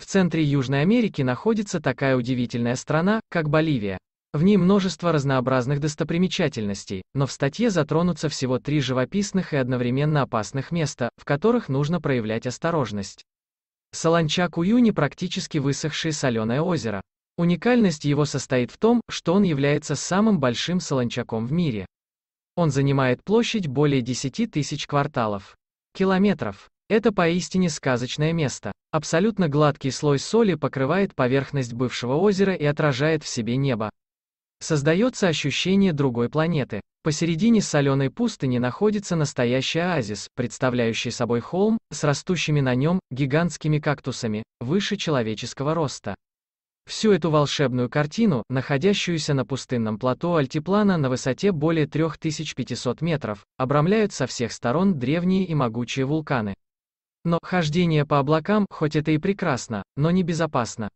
В центре Южной Америки находится такая удивительная страна, как Боливия. В ней множество разнообразных достопримечательностей, но в статье затронутся всего три живописных и одновременно опасных места, в которых нужно проявлять осторожность. Солончак-Уюни практически высохшее соленое озеро. Уникальность его состоит в том, что он является самым большим солончаком в мире. Он занимает площадь более 10 тысяч кварталов. Километров. Это поистине сказочное место. Абсолютно гладкий слой соли покрывает поверхность бывшего озера и отражает в себе небо. Создается ощущение другой планеты. Посередине соленой пустыни находится настоящий оазис, представляющий собой холм, с растущими на нем, гигантскими кактусами, выше человеческого роста. Всю эту волшебную картину, находящуюся на пустынном плато Альтиплана на высоте более 3500 метров, обрамляют со всех сторон древние и могучие вулканы. Но хождение по облакам, хоть это и прекрасно, но небезопасно.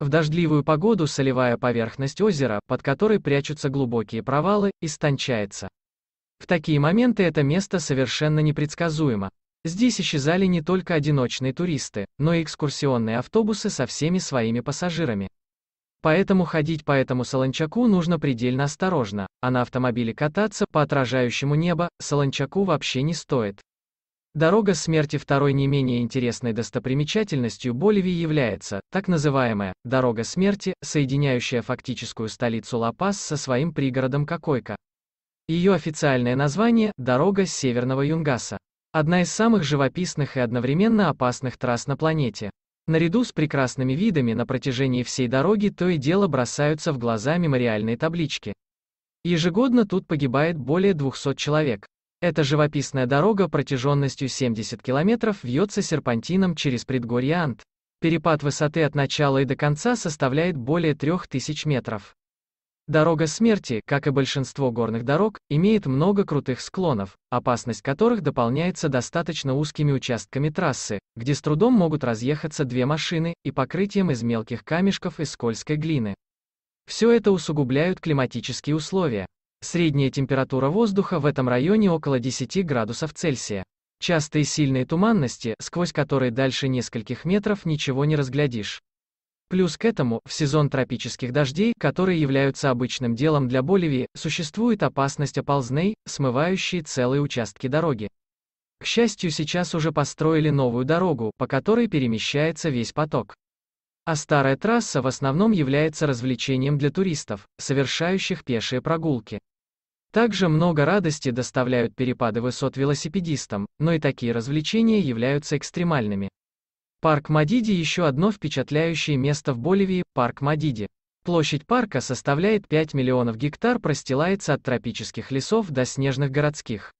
В дождливую погоду солевая поверхность озера, под которой прячутся глубокие провалы, истончается. В такие моменты это место совершенно непредсказуемо. Здесь исчезали не только одиночные туристы, но и экскурсионные автобусы со всеми своими пассажирами. Поэтому ходить по этому солончаку нужно предельно осторожно, а на автомобиле кататься по отражающему небо солончаку вообще не стоит. Дорога смерти второй не менее интересной достопримечательностью Боливии является, так называемая, «Дорога смерти», соединяющая фактическую столицу Ла-Пас со своим пригородом Кокойка. Ее официальное название – «Дорога Северного Юнгаса». Одна из самых живописных и одновременно опасных трасс на планете. Наряду с прекрасными видами на протяжении всей дороги то и дело бросаются в глаза мемориальные таблички. Ежегодно тут погибает более 200 человек. Эта живописная дорога протяженностью 70 километров вьется серпантином через предгорье Ант. Перепад высоты от начала и до конца составляет более 3000 метров. Дорога смерти, как и большинство горных дорог, имеет много крутых склонов, опасность которых дополняется достаточно узкими участками трассы, где с трудом могут разъехаться две машины, и покрытием из мелких камешков и скользкой глины. Все это усугубляют климатические условия. Средняя температура воздуха в этом районе около 10 градусов Цельсия. Частые сильные туманности, сквозь которые дальше нескольких метров ничего не разглядишь. Плюс к этому, в сезон тропических дождей, которые являются обычным делом для Боливии, существует опасность оползней, смывающей целые участки дороги. К счастью, сейчас уже построили новую дорогу, по которой перемещается весь поток. А старая трасса в основном является развлечением для туристов, совершающих пешие прогулки. Также много радости доставляют перепады высот велосипедистам, но и такие развлечения являются экстремальными. Парк Мадиди еще одно впечатляющее место в Боливии – парк Мадиди. Площадь парка составляет 5 миллионов гектар, простилается от тропических лесов до снежных городских.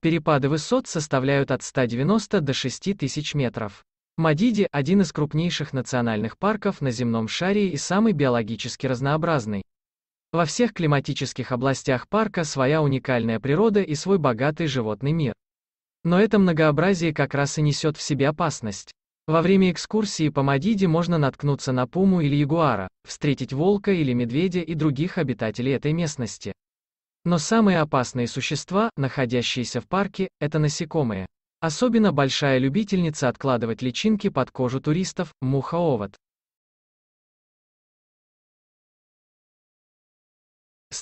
Перепады высот составляют от 190 до 6000 метров. Мадиди – один из крупнейших национальных парков на земном шаре и самый биологически разнообразный. Во всех климатических областях парка своя уникальная природа и свой богатый животный мир. Но это многообразие как раз и несет в себе опасность. Во время экскурсии по Мадиде можно наткнуться на пуму или ягуара, встретить волка или медведя и других обитателей этой местности. Но самые опасные существа, находящиеся в парке, это насекомые. Особенно большая любительница откладывать личинки под кожу туристов – муха-овод.